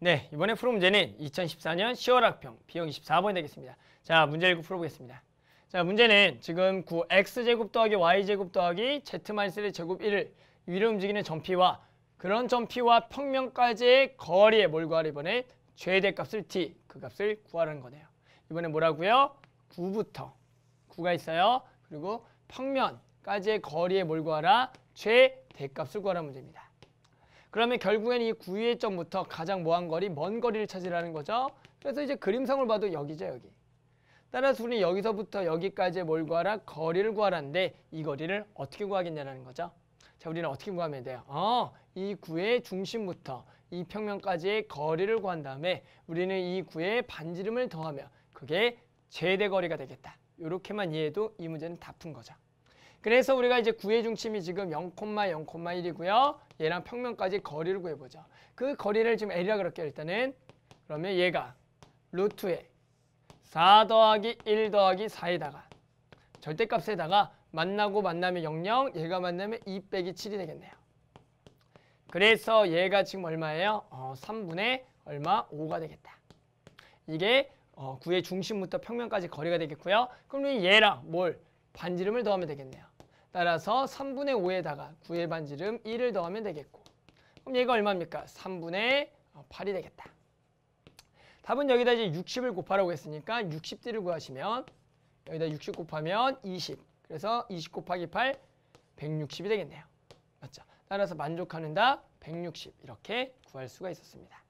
네, 이번에 풀어 문제는 2014년 10월 학평 B형 24번이 되겠습니다. 자, 문제 1구 풀어보겠습니다. 자, 문제는 지금 9x제곱 더하기 y제곱 더하기 z-3의 제곱 1을 위로 움직이는 점피와 그런 점피와 평면까지의 거리에뭘구하라 이번에 최대값을 t, 그 값을 구하라는 거네요. 이번에 뭐라고요? 9부터 9가 있어요. 그리고 평면까지의 거리에뭘 구하라? 최대값을 구하라는 문제입니다. 그러면 결국엔 이 구위의 점부터 가장 모한 거리, 먼 거리를 찾으라는 거죠. 그래서 이제 그림상을 봐도 여기죠, 여기. 따라서 우리 는 여기서부터 여기까지의 뭘 구하라? 거리를 구하라는데 이 거리를 어떻게 구하겠냐라는 거죠. 자, 우리는 어떻게 구하면 돼요? 어, 이 구의 중심부터 이 평면까지의 거리를 구한 다음에 우리는 이 구의 반지름을 더하면 그게 제대 거리가 되겠다. 이렇게만 이해해도 이 문제는 다푼 거죠. 그래서 우리가 이제 구의 중심이 지금 0,0,1이고요. 얘랑 평면까지 거리를 구해보죠그 거리를 지금 L이라 고 그럴게요. 일단은 그러면 얘가 루트에 4 더하기 1 더하기 4에다가 절대값에다가 만나고 만나면 00, 얘가 만나면 2 빼기 7이 되겠네요. 그래서 얘가 지금 얼마예요? 어, 3분의 얼마? 5가 되겠다. 이게 어, 구의 중심부터 평면까지 거리가 되겠고요. 그럼 얘랑 뭘? 반지름을 더하면 되겠네요. 따라서 3분의 5에다가 9의 반지름 1을 더하면 되겠고 그럼 얘가 얼마입니까? 3분의 8이 되겠다. 답은 여기다 이제 60을 곱하라고 했으니까 60뒤를 구하시면 여기다 60 곱하면 20 그래서 20 곱하기 8 160이 되겠네요. 맞죠? 따라서 만족하는 답160 이렇게 구할 수가 있었습니다.